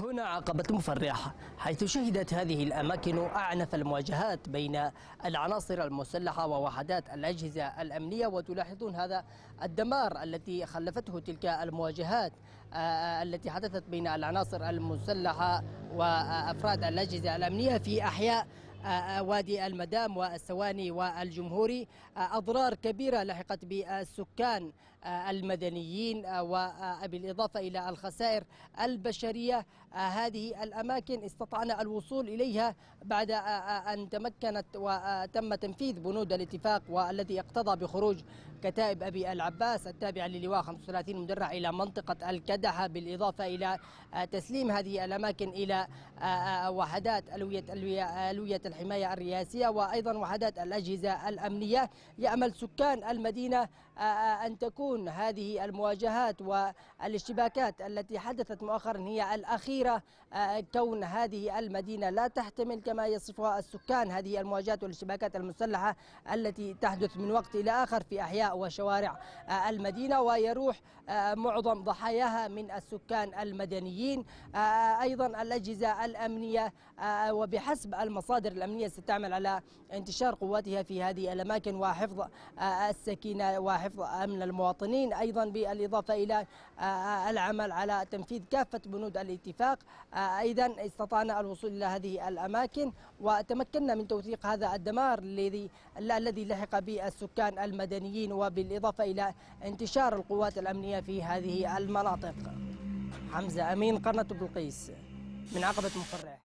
هنا عقبة مفرحة حيث شهدت هذه الأماكن أعنف المواجهات بين العناصر المسلحة ووحدات الأجهزة الأمنية وتلاحظون هذا الدمار التي خلفته تلك المواجهات آه، آه، التي حدثت بين العناصر المسلحة وأفراد الأجهزة الأمنية في أحياء وادي المدام والسواني والجمهوري أضرار كبيرة لحقت بالسكان آه، المدنيين آه، وبالإضافة إلى الخسائر البشرية آه، هذه الأماكن استطعنا الوصول إليها بعد أن تمكنت وتم تنفيذ بنود الاتفاق والذي اقتضى بخروج كتائب أبي العباس التابعة للواء 35 مدرع إلى منطقة الكدحة بالإضافة إلى تسليم هذه الأماكن إلى وحدات ألوية, ألوية, ألوية الحماية الرئاسية وأيضا وحدات الأجهزة الأمنية يأمل سكان المدينة آه، آه، أن تكون هذه المواجهات والاشتباكات التي حدثت مؤخرا هي الأخيرة آه، كون هذه المدينة لا تحتمل كما يصفها السكان هذه المواجهات والاشتباكات المسلحة التي تحدث من وقت إلى آخر في أحياء وشوارع المدينة ويروح معظم ضحاياها من السكان المدنيين أيضا الأجهزة الأمنية وبحسب المصادر الأمنية ستعمل على انتشار قواتها في هذه الأماكن وحفظ آه، السكينة وحفظ أمن المواطنين أيضا بالإضافة إلى آه، آه، العمل على تنفيذ كافة بنود الاتفاق أيضا استطعنا الوصول إلى هذه الأماكن وتمكنا من توثيق هذا الدمار الذي الذي لحق بالسكان المدنيين وبالإضافة إلى انتشار القوات الأمنية في هذه المناطق حمزة أمين قرنة بلقيس من عقبة مفرع